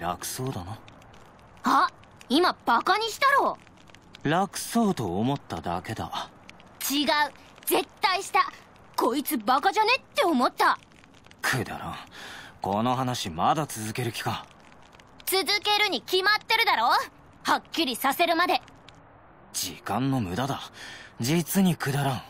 楽そうだなあ今バカにしたろ楽そうと思っただけだ違う絶対したこいつバカじゃねって思ったくだらんこの話まだ続ける気か続けるに決まってるだろはっきりさせるまで時間の無駄だ実にくだらん